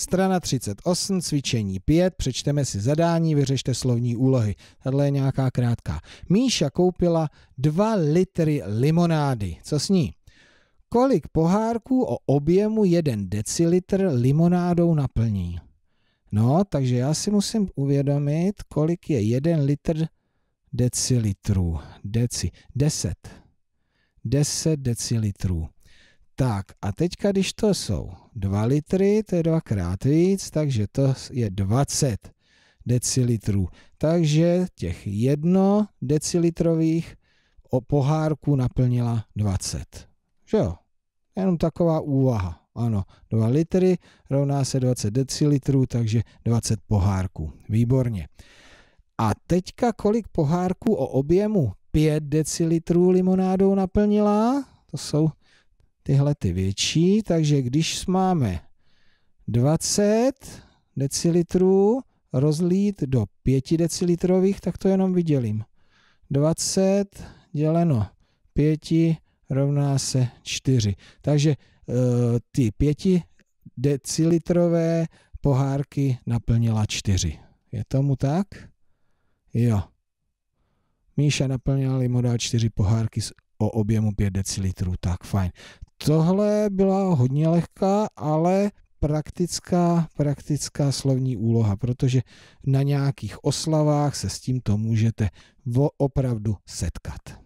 Strana 38, cvičení 5, přečteme si zadání, vyřešte slovní úlohy. Tahle je nějaká krátká. Míša koupila 2 litry limonády. Co s ní? Kolik pohárků o objemu 1 decilitr limonádou naplní? No, takže já si musím uvědomit, kolik je 1 litr decilitrů. Deci. 10. 10 decilitrů. Tak a teďka, když to jsou 2 litry, to je dvakrát víc, takže to je 20 decilitrů. Takže těch jedno decilitrových o pohárku naplnila 20. Že jo? Jenom taková úvaha. Ano, 2 litry rovná se 20 decilitrů, takže 20 pohárků. Výborně. A teďka kolik pohárků o objemu 5 decilitrů limonádou naplnila? To jsou tyhle ty větší, takže když máme 20 decilitrů rozlít do 5 decilitrových, tak to jenom vydělím. 20 děleno 5 rovná se 4. Takže eh, ty 5 decilitrové pohárky naplnila 4. Je tomu tak? Jo. Míša naplnila limonát 4 pohárky o objemu 5 decilitrů, tak fajn. Tohle byla hodně lehká, ale praktická, praktická slovní úloha, protože na nějakých oslavách se s tímto můžete opravdu setkat.